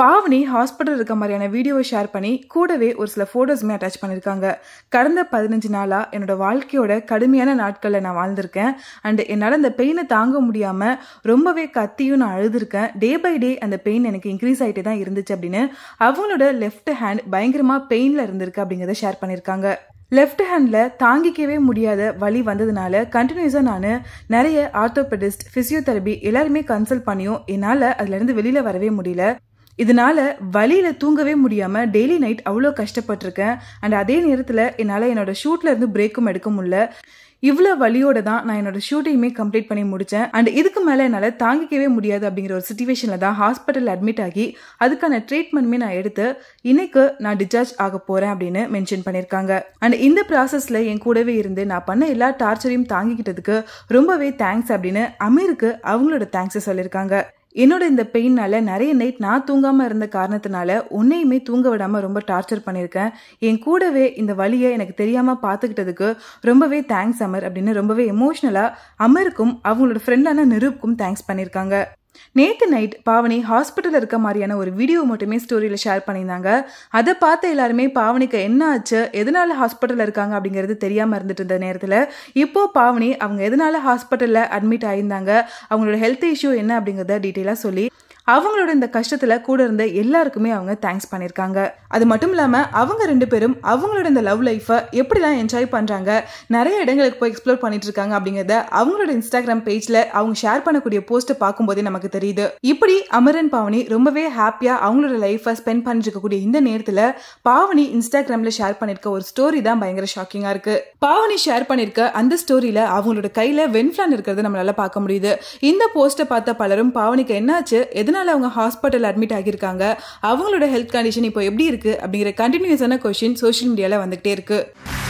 Pavani hospital இருக்க மாதிரியான வீடியோவை ஷேர் பண்ணி கூடவே ஒரு சில ஃபோட்டோஸுமே அட்டாச் பண்ணியிருக்காங்க கடந்த பதினஞ்சு நாளாக என்னோட வாழ்க்கையோட கடுமையான நாட்களில் நான் வாழ்ந்திருக்கேன் அண்டு என்னால் அந்த பெயினை தாங்க முடியாமல் ரொம்பவே கத்தியும் நான் அழுதுருக்கேன் டே பை டே அந்த பெயின் எனக்கு இன்க்ரீஸ் ஆகிட்டே தான் இருந்துச்சு அப்படின்னு அவங்களோட லெஃப்ட் ஹேண்ட் பயங்கரமாக பெயினில் இருந்திருக்கு அப்படிங்கிறத ஷேர் பண்ணியிருக்காங்க லெஃப்ட் ஹேண்டில் தாங்கிக்கவே முடியாத வழி வந்ததுனால கண்டினியூஸாக நான் நிறைய ஆர்த்தோபெடிஸ்ட் ஃபிசியோதெரபி எல்லாருமே கன்சல்ட் பண்ணியும் என்னால் அதுலேருந்து வெளியில் வரவே முடியல இதனால வழியில தூங்கவே முடியாமல் டெய்லி நைட் அவ்வளோ கஷ்டப்பட்டிருக்கேன் அண்ட் அதே நேரத்தில் என்னால் என்னோட ஷூட்டில் இருந்து பிரேக்கும் எடுக்க முடியல இவ்வளோ வழியோட தான் நான் என்னோட ஷூட்டிங்குமே கம்ப்ளீட் பண்ணி முடித்தேன் அண்ட் இதுக்கு மேலே என்னால் தாங்கிக்கவே முடியாது அப்படிங்கிற ஒரு சுச்சுவேஷனில் தான் ஹாஸ்பிட்டல் அட்மிட் ஆகி அதுக்கான ட்ரீட்மெண்ட்மே நான் எடுத்து இன்னைக்கு நான் டிஸ்சார்ஜ் ஆக போகிறேன் அப்படின்னு மென்ஷன் பண்ணியிருக்காங்க அண்ட் இந்த ப்ராசஸில் என் கூடவே இருந்து நான் பண்ண எல்லா டார்ச்சரையும் தாங்கிக்கிட்டதுக்கு ரொம்பவே தேங்க்ஸ் அப்படின்னு அமீருக்கு அவங்களோட தேங்க்ஸை சொல்லியிருக்காங்க என்னோட இந்த பெயின்னால நிறைய நைட் நான் தூங்காம இருந்த காரணத்தினால உன்னையுமே தூங்க விடாம ரொம்ப டார்ச்சர் பண்ணியிருக்கேன் என் கூடவே இந்த வழியை எனக்கு தெரியாம பார்த்துக்கிட்டதுக்கு ரொம்பவே தேங்க்ஸ் அமர் அப்படின்னு ரொம்பவே எமோஷனலா அமருக்கும் அவங்களோட ஃப்ரெண்டான நிருப்புக்கும் தேங்க்ஸ் பண்ணியிருக்காங்க நேற்று நைட் பாவனி ஹாஸ்பிட்டலில் இருக்க மாதிரியான ஒரு வீடியோ மட்டுமே ஸ்டோரியில் ஷேர் பண்ணியிருந்தாங்க அதை பார்த்த எல்லாருமே பாவனிக்கு என்ன ஆச்சு எதனால ஹாஸ்பிட்டலில் இருக்காங்க அப்படிங்கிறது தெரியாமல் இருந்துட்டு இருந்த நேரத்தில் இப்போது பாவனி அவங்க எதனால ஹாஸ்பிட்டலில் அட்மிட் ஆயிருந்தாங்க அவங்களோட ஹெல்த் இஷ்யூ என்ன அப்படிங்கிறத டீட்டெயிலாக சொல்லி அவங்களோட இந்த கஷ்டத்தில் கூட இருந்த எல்லாருக்குமே அவங்க தேங்க்ஸ் பண்ணியிருக்காங்க அது மட்டும் இல்லாமல் அவங்க ரெண்டு பேரும் அவங்களோட இந்த லவ் லைஃபை எப்படிலாம் என்ஜாய் பண்ணுறாங்க நிறைய இடங்களுக்கு போய் எக்ஸ்ப்ளோர் பண்ணிட்டு இருக்காங்க அப்படிங்கிறத அவங்களோட இன்ஸ்டாகிராம் பேஜில் அவங்க ஷேர் பண்ணக்கூடிய போஸ்ட்டை பார்க்கும்போதே நமக்கு தெரியுது இப்படி அமரன் பாவனி ரொம்பவே ஹாப்பியாக அவங்களோட லைஃப்பை ஸ்பெண்ட் இருக்கக்கூடிய இந்த நேரத்தில் பாவனி இன்ஸ்டாகிராமில் ஷேர் பண்ணியிருக்க ஒரு ஸ்டோரி தான் பயங்கர ஷாக்கிங்காக இருக்குது பாவனி ஷேர் பண்ணியிருக்க அந்த ஸ்டோரியில அவங்களோட கையில் வென்ஃபிளான் இருக்கிறது நம்மளால பார்க்க முடியுது இந்த போஸ்ட்டை பார்த்த பலரும் பாவனிக்கு என்னாச்சு எதனால எதனால் அவங்க ஹாஸ்பிட்டல் அட்மிட் ஆகியிருக்காங்க அவங்களோட ஹெல்த் கண்டிஷன் இப்போ எப்படி இருக்குது அப்படிங்கிற கண்டினியூஸான கொஷின் சோஷியல் மீடியாவில் வந்துகிட்டே இருக்குது